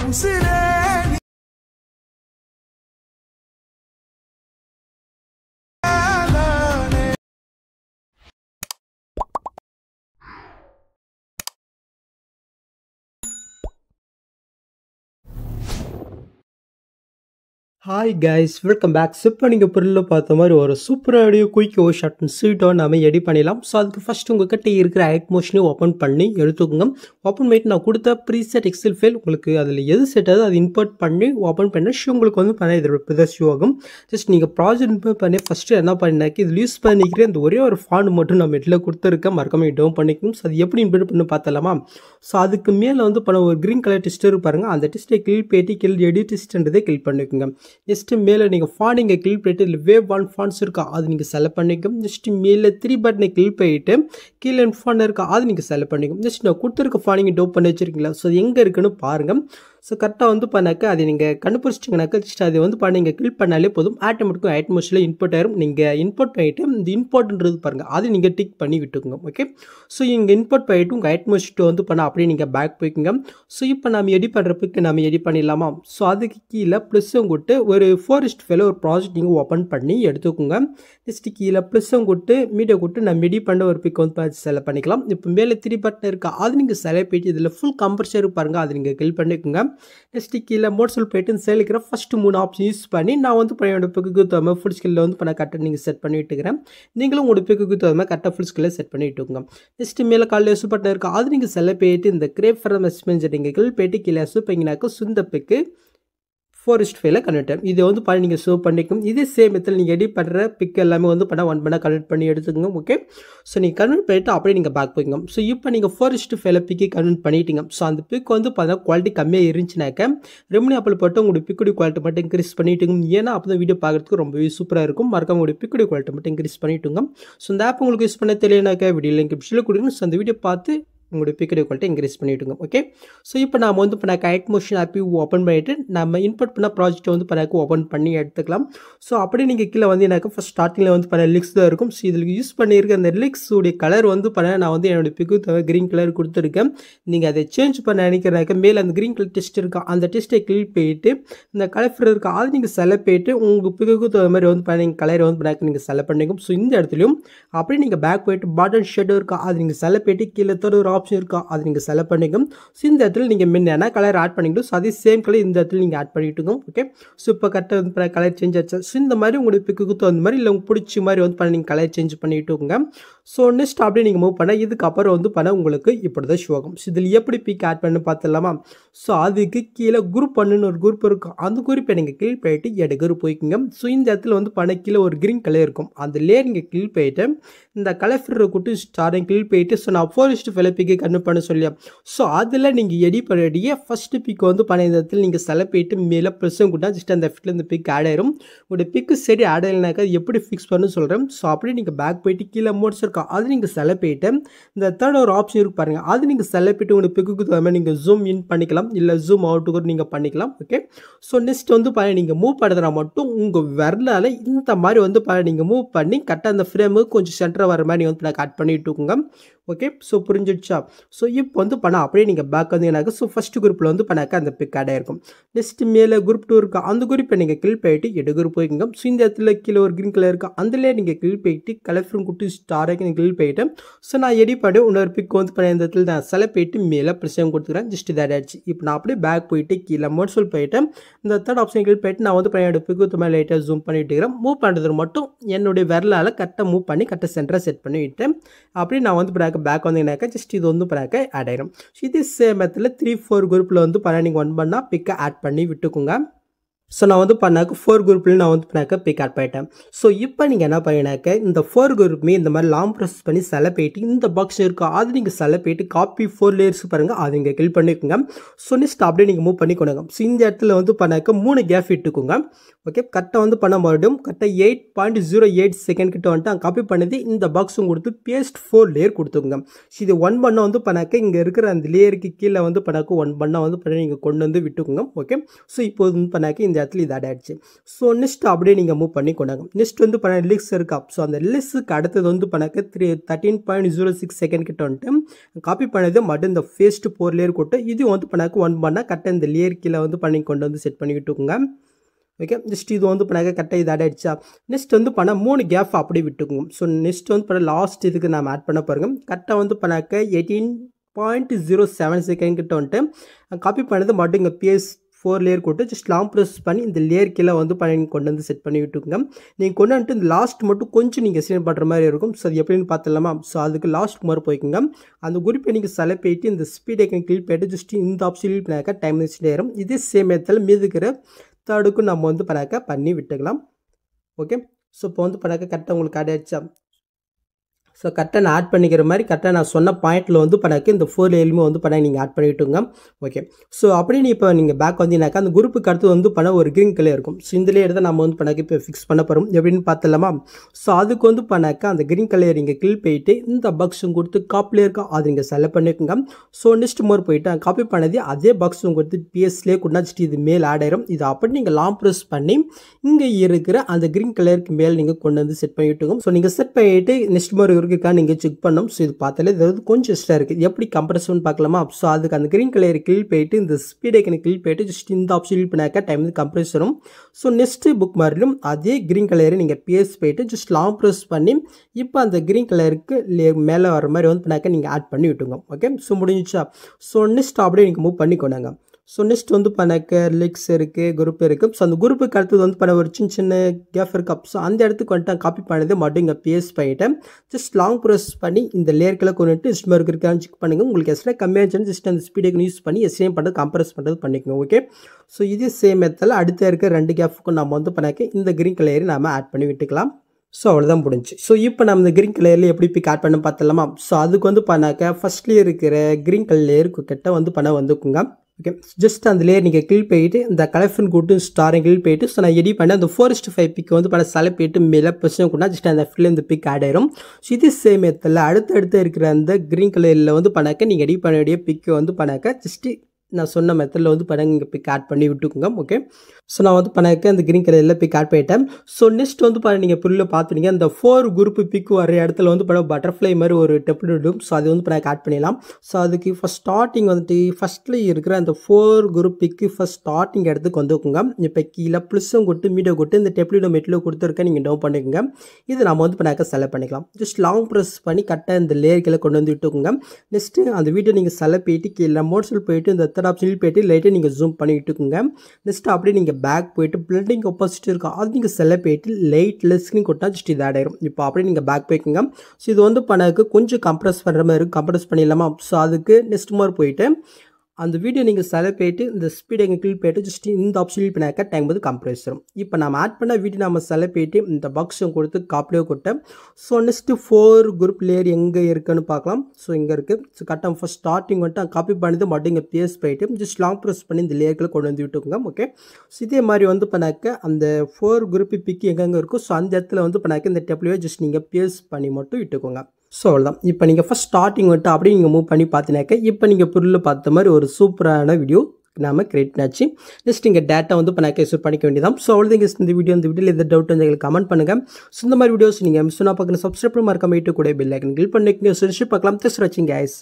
Consider hi guys welcome back இப்போ நீங்கள் பொருளில் பார்த்த மாதிரி ஒரு சூப்பர் ஆடியோ குயிக்கோ ஷார்ட் ஸ்வீட்டோ நம்ம எடி பண்ணிடலாம் ஸோ அதுக்கு ஃபஸ்ட் உங்கள் கிட்டே இருக்கிற ஆட் மோஷனையும் ஓப்பன் பண்ணி எடுத்துக்கோங்க ஓப்பன் பண்ணிட்டு நான் கொடுத்த ப்ரீசெட் எக்ஸல் ஃபைல் உங்களுக்கு அதில் எது செட் ஆகுது அதை இம்போர்ட் பண்ணி ஓப்பன் பண்ணி உங்களுக்கு வந்து பண்ண பெரிய ஷூ ஆகும் ஜஸ்ட் நீங்கள் ப்ராஜெக்ட் பண்ணி ஃபஸ்ட்டு என்ன பண்ணினாக்கி இதில் யூஸ் பண்ணிக்கிற இந்த ஒரே ஒரு ஃபாண்ட் மட்டும் நம்ம இதில் கொடுத்துருக்கேன் மறக்காம டவுன் பண்ணிக்கணும் ஸோ அது எப்படி இம்போர்ட் பண்ணி பார்த்தலாமா ஸோ அதுக்கு மேலே வந்து பண்ண ஒரு க்ரீன் கலர் டிஸ்டர் பாருங்கள் அந்த டிஸ்ட்டை கிளிக் பேட்டி கிளி எடிட் டிஸ்டன்றதே கிளிக் பண்ணிக்கோங்க நெக்ஸ்ட்டு மேலே நீங்கள் ஃபான் நீங்கள் கிளிக் பண்ணிட்டு இல்லை வேவ் ஒன் ஃபான்ஸ் இருக்கா அது நீங்கள் செலக்ட் பண்ணிக்கும் நெக்ஸ்ட்டு மேலே த்ரீ பட்டனை கிளிக் பண்ணிவிட்டு கீழே ஃபான் இருக்கா அது நீங்கள் செலக்ட் பண்ணிக்கும் நெக்ஸ்ட் நான் கொடுத்துருக்க ஃபான் நீங்கள் டோப் பண்ணி வச்சுருக்கீங்களா ஸோ எங்கே இருக்குன்னு பாருங்கள் ஸோ கரெக்டாக வந்து பண்ணாக்க அதை நீங்கள் கண்டுபிடிச்சிட்டிங்கனாக்க ஜஸ்ட் அதை வந்து பண்ண நீங்கள் கிளிக் பண்ணாலே போதும் ஆட்டோமேட்டிக்காக ஐட்டமோஸில் இன்போர்ட் ஆயிரும் நீங்கள் இன்போர்ட் பண்ணிவிட்டு இந்த இன்போர்ட்ன்றது பாருங்கள் அது நீங்கள் டிக் பண்ணி விட்டுக்கோங்க ஓகே ஸோ இங்கே இம்போர்ட் பண்ணிவிட்டு உங்கள் ஐட்டமோஸ்ட்டு வந்து பண்ணால் அப்படியே நீங்கள் பேக் போய்க்குங்க ஸோ இப்போ நம்ம எடி பண்ணுறதுக்கு நம்ம எடி பண்ணிடலாமா ஸோ அதுக்கு கீழே ப்ளஸ்ஸும் கூட்டு ஒரு ஃபோரஸ்ட் ஃபெல ஒரு ப்ராஜெக்ட் நீங்கள் ஓப்பன் பண்ணி எடுத்துக்கோங்க நெக்ஸ்ட்டு கீழே ப்ளஸ்ஸும் கூட்டு மீடியா கூட்டு நம்ம எடிட் பண்ண ஒரு பிக் வந்து செலக்ட் பண்ணிக்கலாம் இப்போ மேலே த்ரீ பட்டன் இருக்கா அது நீங்கள் செலக்ட் போயிட்டு இதில் ஃபுல் கம்பல்சரி பாருங்கள் அதை நீங்கள் கிளிக் பண்ணிக்கோங்க நெக்ஸ்ட்டு கீழே மோட் சொல் போய்ட்டு செயலுக்கிற ஃபஸ்ட்டு மூணு ஆப்ஷன் யூஸ் பண்ணி நான் வந்து என்னோட பிக்கு தகுந்த ஃபுல் ஸ்கில்லில் வந்து பண்ண கரெக்டாக நீங்கள் செட் பண்ணிட்டு இருக்கிறேன் நீங்களும் உங்களோட பிக்குக்கு தகுந்த கரெக்டாக ஃபுல் ஸ்கில்லில் செட் பண்ணிட்டு இருக்கோம் நெக்ஸ்ட்டு மேலே காலையில் எசு பட்டன் இருக்கும் அது நீங்கள் செல்ல போயிட்டு இந்த கிரேப் ஃபார் மெஸ்மெஞ்சர் நீங்கள் போயிட்டு கீழே எசு பைங்கினாக்கு சுந்த பிக்கு ஃபோர் இஸ்ட் ஃபைவ்ல இதை வந்து பண்ணி நீங்கள் சேவ் பண்ணிக்கும் இதே சேம் இடத்துல நீங்கள் எடிட் பண்ணுற பிக் எல்லாமே வந்து பண்ணால் ஒன் பண்ணால் கன்வெர்ட் பண்ணி எடுத்துக்கோங்க ஓகே ஸோ நீங்கள் கன்வெர்ட் பண்ணிவிட்டு அப்படியே நீங்கள் பேக் போய்க்கோங்க ஸோ இப்போ நீங்கள் ஃபாரஸ்ட் ஃபைல பிக்கை கன்வெர்ட் பண்ணிட்டீங்க ஸோ அந்த பிக் வந்து பார்த்தீங்கன்னா குவாலிட்டி கம்மியாக இருந்துச்சுனாக்க ரெமினி ஆப்பிள் போட்டு உங்களுடைய பிக்குடி குவாலிட்டி மட்டும் இன்க்ரீஸ் பண்ணிட்டுங்க ஏன்னா அப்போ வீடியோ பார்க்குறதுக்கு ரொம்பவே சூப்பராக இருக்கும் மறக்காம உங்களுடைய பிக்குடி குவாலிட்டி மட்டும் இன்க்ரீஸ் பண்ணிட்டுங்க ஸோ இந்த ஆப் உங்களுக்கு யூஸ் பண்ண தெரியலனாக்கா வீடியோ லிங்க் கொடுங்க ஸோ அந்த வீடியோ பார்த்து உங்களுடைய பிக்கட் குவாலிட்டி இன்க்ரீஸ் பண்ணிவிடுங்க ஓகே ஸோ இப்போ நம்ம வந்து இப்போ நான் மோஷன் ஆப்பி ஓப்பன் பண்ணிவிட்டு நம்ம இன்புட் பண்ண ப்ராஜெக்ட்டை வந்து பிறகு ஓப்பன் பண்ணி எடுத்துக்கலாம் ஸோ அப்படியே நீங்கள் கீழே வந்து எனக்கு ஃபஸ்ட் ஸ்டார்டிங்கில் வந்து பண்ண லிக்ஸ் தான் இருக்கும் ஸோ இதில் யூஸ் பண்ணியிருக்க அந்த லிக்ஸுடைய கலர் வந்து பண்ண நான் வந்து என்னுடைய பிக்கு தவிர க்ரீன் கலர் கொடுத்துருக்கேன் நீங்கள் அதை சேஞ்ச் பண்ண நினைக்கிறனாக்க மேலே அந்த க்ரீன் கலர் டெஸ்ட் இருக்கா அந்த டெஸ்ட்டை கிளிக் போயிட்டு இந்த கலர் இருக்கா அது நீங்கள் செலக்ட் போயிட்டு உங்கள் பிக்கு தகுந்த மாதிரி வந்து பண்ண நீங்கள் கலரை வந்து பண்ணாக்க நீங்கள் செலக்ட் பண்ணிக்கும் ஸோ இந்த இடத்துலையும் அப்படியே நீங்கள் பேக் போயிட்டு பாட்டன் ஷெட் இருக்கா அது நீங்கள் செலக்ட் போயிட்டு கீழே தர ஒரு ஆப்ஷன் இருக்கும் அது நீங்கள் செலக்ட் பண்ணிக்கும் ஸோ இந்த இடத்துல நீங்கள் மின் என்ன கலர் ஆட் பண்ணிக்கணும் ஸோ அதே சேம் கலர் இந்த இடத்துல நீங்கள் ஆட் பண்ணிட்டுங்க ஓகே ஸோ இப்போ கரெக்டாக வந்து கலர் சேஞ்ச் ஆச்சு ஸோ இந்த மாதிரி உங்களுக்கு பிக்குக்கு தகுந்த மாதிரி இல்லை உங்களுக்கு பிடிச்ச மாதிரி வந்து பண்ணி நீங்கள் கலர் சேஞ்ச் பண்ணிட்டுங்க ஸோ நெக்ஸ்ட் அப்படியே நீங்கள் மூவ் பண்ண இதுக்கப்புறம் வந்து பண்ண உங்களுக்கு இப்படி தான் ஷோ ஸோ இதில் எப்படி பிக் ஆட் பண்ணு பார்த்துலாமா ஸோ அதுக்கு கீழே குரூப் பண்ணுன்னு ஒரு குரூப் இருக்கும் அந்த குரூப்பை நீங்கள் கிளிக் போயிட்டு எட குரூப் போய்க்குங்க ஸோ இந்த இடத்துல வந்து பண்ண கீழே ஒரு க்ரீன் கலர் இருக்கும் அந்த லேயர் நீங்கள் கிளிக் போயிட்டு இந்த கலர் கூட்டு ஸ்டாரையும் கிளிக் போயிட்டு ஸோ நான் ஃபோரஸ்ட் இஸ்ட் ஃபைவ் பிக்கை பண்ண சொல்லியா ஸோ அதில் நீங்கள் எடி பண்ணியே ஃபஸ்ட்டு பிக் வந்து பண்ண இந்த இடத்துல நீங்கள் செலக்ட் போயிட்டு மேலே ப்ரெஸ்ஸும் கூட்டா ஜஸ்ட் அந்த இடத்துல இந்த பிக் ஆட் ஆயிரும் உங்களுடைய பிக்கு சரி ஆட் ஆகலைனாக்கா எப்படி ஃபிக்ஸ் பண்ணு சொல்கிறேன் ஸோ அப்படியே நீங்கள் பேக் போயிட்டு கீழே மோட்ஸ் இருக்கும் இருக்கா அது நீங்கள் செலக்ட் போயிட்டு இந்த தேர்ட் ஒரு ஆப்ஷன் இருக்கு பாருங்கள் அது நீங்கள் செலக்ட் பண்ணிட்டு உங்களுக்கு பிக்குக்கு தகுந்த நீங்கள் ஜூம் இன் பண்ணிக்கலாம் இல்லை ஜூம் அவுட்டு கூட நீங்கள் பண்ணிக்கலாம் ஓகே ஸோ நெக்ஸ்ட் வந்து பாருங்கள் நீங்கள் மூவ் பண்ணுறதுனா மட்டும் உங்கள் விரலால் இந்த மாதிரி வந்து பாருங்கள் நீங்கள் மூவ் பண்ணி கரெக்டாக அந்த ஃப்ரேமு கொஞ்சம் சென்டர் வர மாதிரி நீங்கள் வந்து கட் பண்ணிட்டுருக்குங்க ஓகே ஸோ புரிஞ்சிடுச்சா ஸோ இப்போ வந்து பணம் அப்படியே நீங்கள் பேக் வந்தீங்கன்னாக்கா ஸோ ஃபஸ்ட்டு குரூப்பில் வந்து பண்ணாக்க அந்த பிக் ஆட் ஆயிருக்கும் நெக்ஸ்ட் மேலே குரூப் டூ இருக்கா அந்த குரூப்பை நீங்கள் கிளிக் போயிட்டு எடு குரூப் போயிருக்கீங்க ஸோ இந்த இடத்துல கீழே ஒரு க்ரீன் கலர் இருக்கா அதுலேயே நீங்கள் கிளிக் போயிட்டு கலர்ஃபுல் குட்டி ஸ்டாராக நீங்கள் கிளிக் போயிட்டேன் ஸோ நான் எடி பண்ணி இன்னொரு பிக் வந்து பண்ண இந்த இடத்துல நான் செலவு போயிட்டு மேலே பிரச்சனை கொடுத்துக்கிறேன் ஜஸ்ட் இதாக ஆயிடுச்சு இப்போ நான் அப்படியே பேக் போயிட்டு கீழே சொல் போயிட்டேன் இந்த தேர்ட் ஆப்ஷன் கிளிக் போயிட்டு நான் வந்து பிக் பிக்கு மேலே லைட்டாக ஜூம் பண்ணிட்டு இருக்கிறேன் மூவ் பண்ணுறது மட்டும் என்னுடைய விரலால் கரெக்டாக மூவ் பண்ணி கரெக்டாக சென்டராக செட் பண்ணிவிட்டேன் அப்படி நான் வந்து பேக் பேக் ಒಂದು ஜஸ்ட் இது வந்து பண்ணாக்க ஆட் ஆயிரும் ஸோ இதே மெத்தில் த்ரீ ஃபோர் குரூப்பில் வந்து பண்ணால் நீங்கள் ஒன் பண்ணால் பிக்கை ஆட் பண்ணி விட்டுக்குங்க ஸோ நான் வந்து பண்ணாக்க ஃபோர் குரூப்லேயும் நான் வந்து பண்ணாக்க பிக் அவுட் பண்ணிட்டேன் ஸோ இப்போ நீங்கள் என்ன பண்ணினாக்க இந்த ஃபோர் குரூப்புமே இந்த மாதிரி லாங் ப்ரெஸ் பண்ணி செலை போயிட்டு இந்த பாக்ஸ் இருக்கும் அது நீங்கள் செலை போயிட்டு காப்பி ஃபோர் லேயர்ஸ் பாருங்கள் அது இங்கே கில் பண்ணிக்கோங்க ஸோ நெக்ஸ்ட் அப்படியே நீங்கள் மூவ் கொடுங்க ஸோ இந்த இடத்துல வந்து பண்ணாக்க மூணு கேப் இட்டுக்கோங்க ஓகே கரெக்டாக வந்து பண்ண மறுபடியும் கரெக்டாக eight point zero eight second கிட்ட வந்துட்டு அங்கே காப்பி பண்ணது இந்த பாக்ஸும் கொடுத்து பேஸ்ட் ஃபோர் லேயர் கொடுத்துக்குங்க ஸோ இது ஒன் பண்ண வந்து பண்ணாக்க இங்கே இருக்கிற அந்த லேயருக்கு கீழே வந்து பண்ணாக்க ஒன் பண்ணால் வந்து பண்ணி நீங்கள் கொண்டு வந்து விட்டுக்குங்க ஓகே ஸோ இப்போது வந்து பண்ணாக்க இந்த இடத்துல இது ஆடாயிடுச்சு ஸோ நெக்ஸ்ட் அப்படியே நீங்கள் மூவ் பண்ணி கொண்டாங்க நெக்ஸ்ட் வந்து பண்ண லிக்ஸ் இருக்கா ஸோ அந்த லிக்ஸுக்கு அடுத்தது வந்து பண்ணக்கு three thirteen point zero six second கிட்ட வந்துட்டு காப்பி பண்ணது மட்டும் இந்த ஃபேஸ்ட் ஃபோர் லேயர் கொட்டு இது வந்து பண்ணாக்க ஒன் பண்ணால் கரெக்டாக இந்த லேயர் கீழே வந்து பண்ணி கொண்டு வந்து செட் பண்ணிக்கிட்டுக்குங்க ஓகே நெக்ஸ்ட் இது வந்து பண்ணாக்க கரெக்டாக இது ஆடாயிடுச்சா நெக்ஸ்ட் வந்து பண்ண மூணு கேப் அப்படி விட்டுக்குங்க ஸோ நெக்ஸ்ட் வந்து பண்ண லாஸ்ட் இதுக்கு நாம் ஆட் பண்ண பாருங்க கரெக்டாக வந்து பண்ணாக்க eighteen point zero seven second கிட்ட வந்துட்டு காப்பி பண்ணது மட்டும் இங்கே பிஎஸ் ஃபோர் லேயர் போட்டு ஜஸ்ட் லாங் ப்ரெஸ் பண்ணி இந்த லேயர் கீழே வந்து பண்ணி கொண்டு வந்து செட் பண்ணி விட்டுக்குங்க நீங்கள் கொண்டு வந்துட்டு இந்த லாஸ்ட் மட்டும் கொஞ்சம் நீங்கள் சீன் பண்ணுற மாதிரி இருக்கும் ஸோ அது எப்படின்னு பார்த்துலாமா ஸோ அதுக்கு லாஸ்ட் மாதிரி போய்க்குங்க அந்த குறிப்பை நீங்கள் செலக்ட் போயிட்டு இந்த ஸ்பீட் ஐக்கன் கிளிக் பண்ணிட்டு ஜஸ்ட் இந்த ஆப்ஷன் கிளிக் பண்ணாக்க டைம் ஆயிரும் இதே சேம் இடத்துல மீதுக்கிற தேர்டுக்கும் நம்ம வந்து பண்ணாக்க பண்ணி விட்டுக்கலாம் ஓகே ஸோ இப்போ வந்து பண்ணாக்க கரெக்டாக உங்களுக்கு ஆட் ஸோ கரெக்டாக நான் ஆட் பண்ணிக்கிற மாதிரி கரெக்டாக நான் சொன்ன பாயிண்ட்டில் வந்து பண்ணாக்க இந்த ஃபோர் எலுமே வந்து பண்ண நீங்கள் ஆட் பண்ணிவிட்டுங்க ஓகே ஸோ அப்படின்னு இப்போ நீங்கள் பேக் வந்தீங்கன்னாக்கா அந்த குரூப்புக்கு அடுத்து வந்து பண்ண ஒரு க்ரீன் கலர் இருக்கும் ஸோ இந்த லேயர் தான் நம்ம வந்து பண்ணாக்க இப்போ ஃபிக்ஸ் பண்ண போகிறோம் எப்படின்னு பார்த்துலாமா ஸோ அதுக்கு வந்து பண்ணாக்கா அந்த க்ரீன் கலர் இங்கே கிளிக் போயிட்டு இந்த பக்ஸும் கொடுத்து காப்பிலே இருக்கும் அது நீங்கள் செலக்ட் பண்ணிக்கோங்க ஸோ நெக்ஸ்ட் மோர் போயிட்டு காப்பி பண்ணது அதே பக்ஸும் கொடுத்து பிஎஸ்லேயே கொண்டாச்சிட்டு இது மேல் ஆட் ஆயிரும் இது அப்படி நீங்கள் லாங் ப்ரெஸ் பண்ணி இங்கே இருக்கிற அந்த க்ரீன் கலருக்கு மேலே நீங்கள் கொண்டு வந்து செட் பண்ணிவிட்டுங்க ஸோ நீங்கள் செட் பண்ணிவிட்டு நெக்ஸ்ட் மோர் இருக்கா நீங்கள் செக் பண்ணோம் ஸோ இது பார்த்தாலே இதாவது கொஞ்சம் இஷ்டம் இருக்குது எப்படி கம்ப்ரஸர்னு பார்க்கலாமா ஸோ அதுக்கு அந்த க்ரீன் கலர் கிளிக் போயிட்டு இந்த ஸ்பீட் கிளிக் போயிட்டு ஜஸ்ட் இந்த ஆப்ஷன் கிளிக் பண்ணாக்க டைம் வந்து கம்ப்ரஸ் வரும் ஸோ நெக்ஸ்ட்டு புக் மாதிரிலும் அதே க்ரீன் கலரை நீங்கள் பேஸ் போயிட்டு ஜஸ்ட் லாங் ப்ரெஸ் பண்ணி இப்போ அந்த க்ரீன் கலருக்கு மேலே வர மாதிரி வந்து பண்ணாக்க நீங்கள் ஆட் பண்ணி விட்டுங்க ஓகே ஸோ முடிஞ்சிச்சா ஸோ நெக்ஸ்ட் அப்படியே நீங்கள் மூவ் பண்ணிக்கொண்டாங்க ஸோ நெக்ஸ்ட் வந்து பண்ணக்க லிக்ஸ் இருக்குது குரூப் இருக்குது ஸோ அந்த குரூப்புக்கு அடுத்தது வந்து பண்ண ஒரு சின்ன சின்ன கேஃபர் கப் ஸோ அந்த இடத்துக்கு வந்துட்டு காப்பி பண்ணது மட்டும் இங்கே பேஸ் பண்ணிவிட்டேன் ஜஸ்ட் லாங் ப்ரெஸ் பண்ணி இந்த லேயர்களை கொண்டுட்டு இஷ்டம் இருக்கிறான்னு செக் பண்ணுங்கள் உங்களுக்கு எஸ்டே கம்மியாக இருந்துச்சு ஜஸ்ட் அந்த ஸ்பீடுக்கு யூஸ் பண்ணி எஸ்டே பண்ணுறது கம்ப்ரஸ் பண்ணுறது பண்ணிக்கோங்க ஓகே ஸோ இது சேம் இடத்துல அடுத்த இருக்க ரெண்டு கேஃபுக்கும் நம்ம வந்து பண்ணாக்க இந்த க்ரீன் கலரை நம்ம ஆட் பண்ணி விட்டுக்கலாம் ஸோ அவ்வளோதான் முடிஞ்சு ஸோ இப்போ நம்ம இந்த க்ரீன் கலரில் எப்படி இப்போ ஆட் பண்ண பார்த்துலாமா ஸோ அதுக்கு வந்து பண்ணாக்க ஃபஸ்ட்லேயே இருக்கிற க்ரீன் கலர் கிட்ட வந்து பண்ண வந்துக்குங்க ஓகே ஜஸ்ட் அந்த லேயர் நீங்கள் கிளிக் போயிட்டு இந்த கலெக்ஷன் கூட்டு ஸ்டாரையும் கிளிக் போயிட்டு ஸோ நான் எடி பண்ணி அந்த ஃபோரஸ்ட் ஃபைவ் பிக் வந்து பண்ண செலக்ட் போயிட்டு மேலே பிரச்சனை கூட ஜஸ்ட் அந்த ஃபில் இந்த பிக் ஆட் ஆயிரும் ஸோ இது சேம் அடுத்தடுத்து இருக்கிற அந்த க்ரீன் கலரில் வந்து பண்ணாக்க நீங்கள் எடி பண்ண வேண்டிய பிக்கை வந்து பண்ணாக்க ஜஸ்ட்டு நான் சொன்ன மெத்தடில் வந்து பணம் இங்கே பிக் ஆட் பண்ணி விட்டுக்குங்க ஓகே ஸோ நான் வந்து பணக்கு அந்த கிரீன் கலரில் பிக் ஆட் பண்ணிட்டேன் ஸோ நெக்ஸ்ட் வந்து பண்ண நீங்கள் புல்லில் பார்த்துட்டீங்க அந்த ஃபோர் குரூப் பிக் வர இடத்துல வந்து பண்ண பட்டர்ஃப்ளை மாதிரி ஒரு டெப்லெட் விடும் ஸோ அது வந்து பண்ண ஆட் பண்ணிடலாம் ஸோ அதுக்கு ஃபஸ்ட் ஸ்டார்டிங் வந்துட்டு ஃபஸ்ட்டில் இருக்கிற அந்த four group pick first starting இடத்துக்கு வந்துக்குங்க இப்போ கீழே ப்ளஸும் கொடுத்து மீடியோ கொடுத்து இந்த டெப்லெட்டோ மெட்டிலோ கொடுத்துருக்கேன் நீங்கள் டவுன் பண்ணிக்கோங்க இது நம்ம வந்து பண்ணாக்க செலக்ட் பண்ணிக்கலாம் ஜஸ்ட் லாங் ப்ரெஸ் பண்ணி கரெக்டாக இந்த லேயர்களை கொண்டு வந்து விட்டுக்குங்க நெக்ஸ்ட்டு அந்த வீடியோ நீங்கள் செலக்ட் போயிட்டு கீழே மோட்ஸில் போயிட்டு இந்த மெத்தட் சில் போய்ட்டு லைட்டாக நீங்கள் ஜூம் பண்ணிகிட்டு இருக்குங்க நெக்ஸ்ட் அப்படியே நீங்கள் பேக் போயிட்டு பிளட்டிங் ஆப்போசிட் இருக்கும் அது நீங்கள் செல்ல போயிட்டு லைட் ஸ்க்ரீன் கொட்டால் ஜஸ்ட் இது ஆகிடும் இப்போ அப்படியே நீங்கள் பேக் போய்க்குங்க ஸோ இது வந்து பண்ணதுக்கு கொஞ்சம் கம்ப்ரஸ் பண்ணுற மாதிரி இருக்கும் கம்ப்ரஸ் பண்ணிடலாமா ஸோ அதுக்கு நெக்ஸ்ட் மாதிரி போயிட்டு அந்த வீடியோ நீங்கள் செலக்ட் போயிட்டு இந்த ஸ்பீடை எங்கள் கிளிக் போயிட்டு ஜஸ்ட் இந்த ஆப்ஷன் கிளிக் பண்ணாக்க டைம் வந்து கம்ப்ரஸ் வரும் இப்போ நம்ம ஆட் பண்ண வீடியோ நம்ம செலக்ட் போயிட்டு இந்த பாக்ஸும் கொடுத்து காப்பியோ கொடுத்தேன் so next four group layer எங்கே இருக்குன்னு பார்க்கலாம் ஸோ இங்கே இருக்குது ஸோ கட்டம் ஃபஸ்ட் ஸ்டார்டிங் வந்துட்டு காப்பி பண்ணது மட்டும் இங்கே பேஸ் போயிட்டு ஜஸ்ட் லாங் ப்ரெஸ் பண்ணி இந்த லேயர்களை கொண்டு வந்து விட்டுக்கோங்க ஓகே ஸோ இதே மாதிரி வந்து பண்ணாக்க அந்த ஃபோர் குரூப் பிக்கு எங்கெங்கே இருக்கும் ஸோ அந்த இடத்துல வந்து பண்ணாக்க இந்த டெப்லையே ஜஸ்ட் நீங்கள் பேஸ் பண்ணி மட்டும் விட்டுக்கோங்க ஸோ அவ்வளோதான் இப்போ நீங்கள் ஃபஸ்ட் ஸ்டார்டிங் வந்துட்டு அப்படியே நீங்கள் மூவ் பண்ணி பார்த்தினாக்க இப்போ நீங்கள் பொருளில் பார்த்த மாதிரி ஒரு சூப்பரான வீடியோ நாம கிரியேட் ஆச்சு ஜஸ்ட் இங்கே டேட்டா வந்து இப்போ நான் பண்ணிக்க வேண்டியதான் ஸோ அவ்வளோ இங்கே இந்த வீடியோ இந்த வீடியோ எந்த டவுட் வந்து எங்களுக்கு கமெண்ட் பண்ணுங்கள் ஸோ இந்த மாதிரி வீடியோஸ் நீங்கள் மிஸ் பண்ணால் பார்க்குற சப்ஸ்கிரைப் பண்ண கூட பெல் ஐக்கன் கிளிக் பண்ணிக்கோங்க சுரிச்சு பார்க்கலாம் திஸ் வாட்சிங் கைஸ்